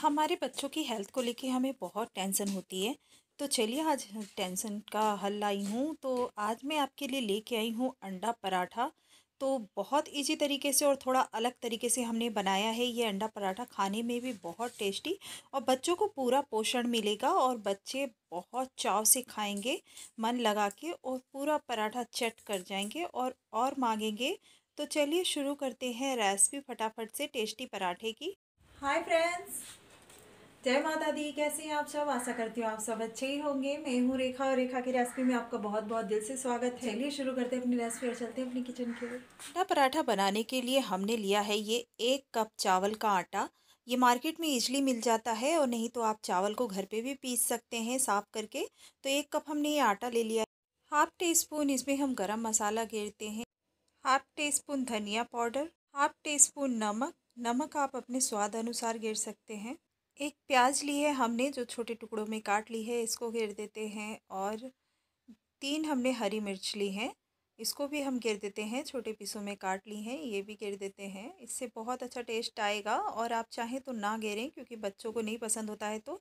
हमारे बच्चों की हेल्थ को लेके हमें बहुत टेंशन होती है तो चलिए आज टेंशन का हल लाई हूँ तो आज मैं आपके लिए लेके आई हूँ अंडा पराठा तो बहुत इजी तरीके से और थोड़ा अलग तरीके से हमने बनाया है ये अंडा पराठा खाने में भी बहुत टेस्टी और बच्चों को पूरा पोषण मिलेगा और बच्चे बहुत चाव से खाएंगे मन लगा के और पूरा पराठा चट कर जाएंगे और और मांगेंगे तो चलिए शुरू करते हैं रेसिपी फटाफट से टेस्टी पराठे की हाय फ्रेंड्स जय माता दी कैसे हैं आप सब आशा करती हूँ आप सब अच्छे ही होंगे मैं हूँ रेखा और रेखा की रेसिपी में आपका बहुत बहुत दिल से स्वागत है चलिए शुरू करते हैं अपनी रेसिपी और चलते हैं अपनी किचन की ओर आटा पराठा बनाने के लिए हमने लिया है ये एक कप चावल का आटा ये मार्केट में इजली मिल जाता है और नहीं तो आप चावल को घर पर भी पीस सकते हैं साफ करके तो एक कप हमने ये आटा ले लिया हाफ टी स्पून इसमें हम गर्म मसाला घेरते हैं हाफ टी स्पून धनिया पाउडर हाफ टी स्पून नमक नमक आप अपने स्वाद अनुसार घेर सकते हैं एक प्याज ली है हमने जो छोटे टुकड़ों में काट ली है इसको घेर देते हैं और तीन हमने हरी मिर्च ली है इसको भी हम गिर देते हैं छोटे पीसों में काट ली हैं ये भी गिर देते हैं इससे बहुत अच्छा टेस्ट आएगा और आप चाहें तो ना घेरें क्योंकि बच्चों को नहीं पसंद होता है तो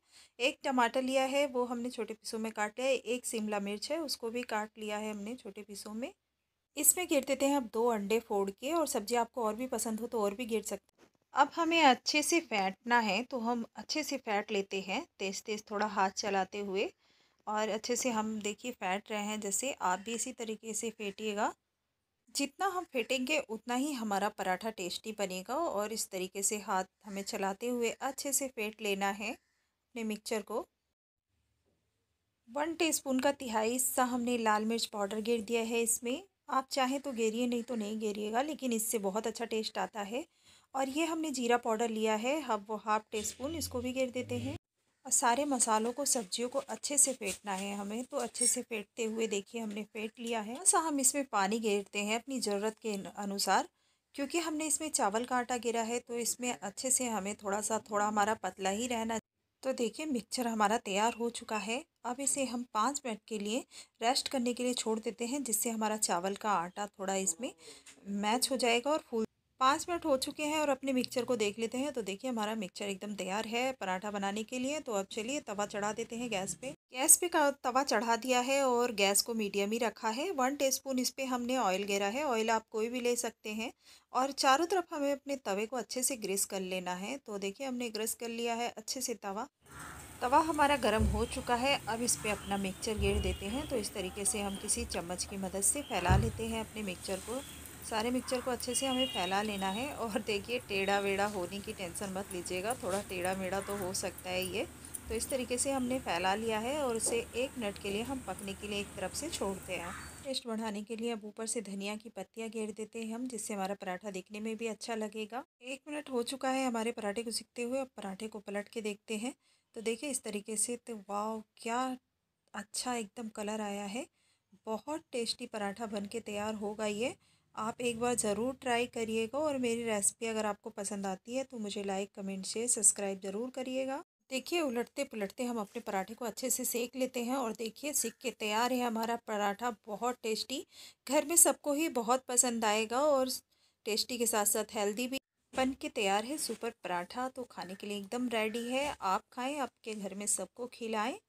एक टमाटर लिया है वो हमने छोटे पीसों में काट लिया है एक शिमला मिर्च है उसको भी काट लिया है हमने छोटे पीसों में इसमें गिर देते हैं आप दो अंडे फोड़ के और सब्जी आपको और भी पसंद हो तो और भी गिर सकते अब हमें अच्छे से फेंटना है तो हम अच्छे से फेंट लेते हैं तेज़ तेज़ थोड़ा हाथ चलाते हुए और अच्छे से हम देखिए फेंट रहे हैं जैसे आप भी इसी तरीके से फेंटिएगा जितना हम फेंटेंगे उतना ही हमारा पराठा टेस्टी बनेगा और इस तरीके से हाथ हमें चलाते हुए अच्छे से फेंट लेना है अपने मिक्सचर को वन टीस्पून का तिहाई हिस्सा हमने लाल मिर्च पाउडर घेर दिया है इसमें आप चाहें तो घेरिए नहीं तो नहीं घेरिएगा लेकिन इससे बहुत अच्छा टेस्ट आता है और ये हमने जीरा पाउडर लिया है हम वो हाफ टी स्पून इसको भी गिर देते हैं और सारे मसालों को सब्जियों को अच्छे से फेंटना है हमें तो अच्छे से फेंटते हुए देखिए हमने फेंट लिया है ऐसा हम इसमें पानी गिरते हैं अपनी ज़रूरत के अनुसार क्योंकि हमने इसमें चावल का आटा गिरा है तो इसमें अच्छे से हमें थोड़ा सा थोड़ा हमारा पतला ही रहना तो देखिए मिक्सचर हमारा तैयार हो चुका है अब इसे हम पाँच मिनट के लिए रेस्ट करने के लिए छोड़ देते हैं जिससे हमारा चावल का आटा थोड़ा इसमें मैच हो जाएगा और फूल पाँच मिनट हो चुके हैं और अपने मिक्सचर को देख लेते हैं तो देखिए हमारा मिक्सचर एकदम तैयार है पराठा बनाने के लिए तो अब चलिए तवा चढ़ा देते हैं गैस पे गैस पे का तवा चढ़ा दिया है और गैस को मीडियम ही रखा है वन टीस्पून इस पर हमने ऑयल गिरा है ऑयल आप कोई भी ले सकते हैं और चारों तरफ हमें अपने तवे को अच्छे से ग्रेस कर लेना है तो देखिए हमने ग्रेस कर लिया है अच्छे से तवा तवा हमारा गर्म हो चुका है अब इस पर अपना मिक्सचर गिर देते हैं तो इस तरीके से हम किसी चम्मच की मदद से फैला लेते हैं अपने मिक्सचर को सारे मिक्सचर को अच्छे से हमें फैला लेना है और देखिए टेढ़ा वेढ़ा होने की टेंशन मत लीजिएगा थोड़ा टेढ़ा मेढ़ा तो हो सकता है ये तो इस तरीके से हमने फैला लिया है और इसे एक मिनट के लिए हम पकने के लिए एक तरफ से छोड़ते हैं टेस्ट बढ़ाने के लिए अब ऊपर से धनिया की पत्तियाँ घेर देते हैं हम जिससे हमारा पराठा देखने में भी अच्छा लगेगा एक मिनट हो चुका है हमारे पराठे को सीखते हुए अब पराठे को पलट के देखते हैं तो देखिए इस तरीके से तो वाह क्या अच्छा एकदम कलर आया है बहुत टेस्टी पराठा बन के तैयार होगा ये आप एक बार ज़रूर ट्राई करिएगा और मेरी रेसिपी अगर आपको पसंद आती है तो मुझे लाइक कमेंट शेयर सब्सक्राइब ज़रूर करिएगा देखिए उलटते पुलटते हम अपने पराठे को अच्छे से सेक लेते हैं और देखिए सीख के तैयार है हमारा पराठा बहुत टेस्टी घर में सबको ही बहुत पसंद आएगा और टेस्टी के साथ साथ हेल्दी भी बन के तैयार है सुपर पराठा तो खाने के लिए एकदम रेडी है आप खाएं आपके घर में सबको खिलाएं